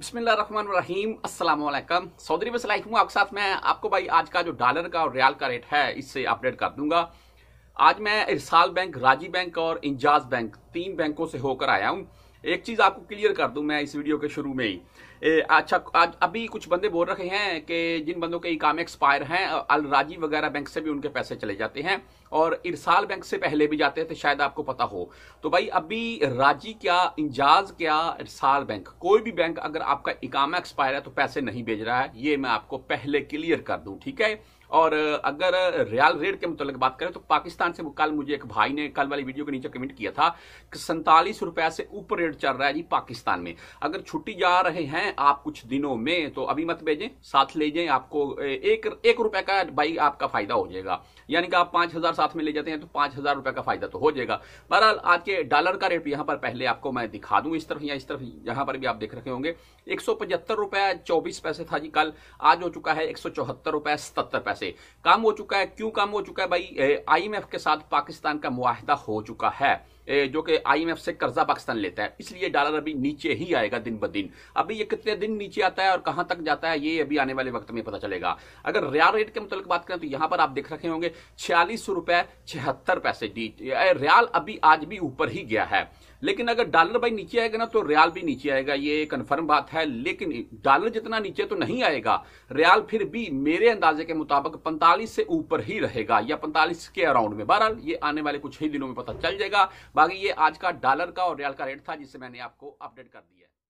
बिस्मिल्लाम अल्लाम सऊदी में लाइक हूँ आपके साथ मैं आपको भाई आज का जो डॉलर का और रियाल का रेट है इससे अपडेट कर दूंगा आज मैं इरसाल बैंक राजी बैंक और इंजाज बैंक तीन बैंकों से होकर आया हूँ एक चीज़ आपको क्लियर कर दूँ मैं इस वीडियो के शुरू में ही अच्छा अभी कुछ बंदे बोल रहे हैं कि जिन बंदों के काम एक्सपायर हैं अल राजी वगैरह बैंक से भी उनके पैसे चले जाते हैं और इरसाल बैंक से पहले भी जाते थे तो शायद आपको पता हो तो भाई अभी राजी क्या इंजाज क्या इरसाल बैंक कोई भी बैंक अगर आपका इकामा एक्सपायर है तो पैसे नहीं भेज रहा है ये मैं आपको पहले क्लियर कर दूं ठीक है और अगर रियाल रेट के मुतल बात करें तो पाकिस्तान से कल मुझे एक भाई ने कल वाली वीडियो के नीचे कमेंट किया था कि सैंतालीस रुपये से ऊपर रेट चल रहा है जी पाकिस्तान में अगर छुट्टी जा रहे हैं हैं आप कुछ दिनों में तो अभी मत भेजें साथ ले जाएं आपको एक एक रुपए का बाई आपका फायदा हो जाएगा यानी कि आप पांच हजार साथ में ले जाते हैं तो पांच हजार रुपए का फायदा तो हो जाएगा बहरहाल आज के डॉलर का रेट यहां पर पहले आपको मैं दिखा दूं इस तरफ या इस तरफ यहां पर भी आप देख रखे होंगे एक सौ पैसे था जी कल आज हो चुका है एक सौ पैसे कम हो चुका है क्यों कम हो चुका है भाई आईएमएफ के साथ पाकिस्तान का मुआहदा हो चुका है जो कि आईएमएफ से कर्जा पाकिस्तान लेता है इसलिए डॉलर अभी नीचे ही आएगा दिन ब दिन अभी ये कितने दिन नीचे आता है और कहाँ तक जाता है ये अभी आने वाले वक्त में पता चलेगा अगर रियाल रेट के मुतल बात करें तो यहाँ पर आप देख रखे होंगे छियालीस रुपए छिहत्तर पैसे रियाल अभी आज भी ऊपर ही गया है लेकिन अगर डॉलर भाई नीचे आएगा ना तो रियाल भी नीचे आएगा ये कन्फर्म बात है लेकिन डॉलर जितना नीचे तो नहीं आएगा रियाल फिर भी मेरे अंदाजे के मुताबिक 45 से ऊपर ही रहेगा या 45 के अराउंड में बहरहाल ये आने वाले कुछ ही दिनों में पता चल जाएगा बाकी ये आज का डॉलर का और रियाल का रेट था जिसे मैंने आपको अपडेट कर दिया है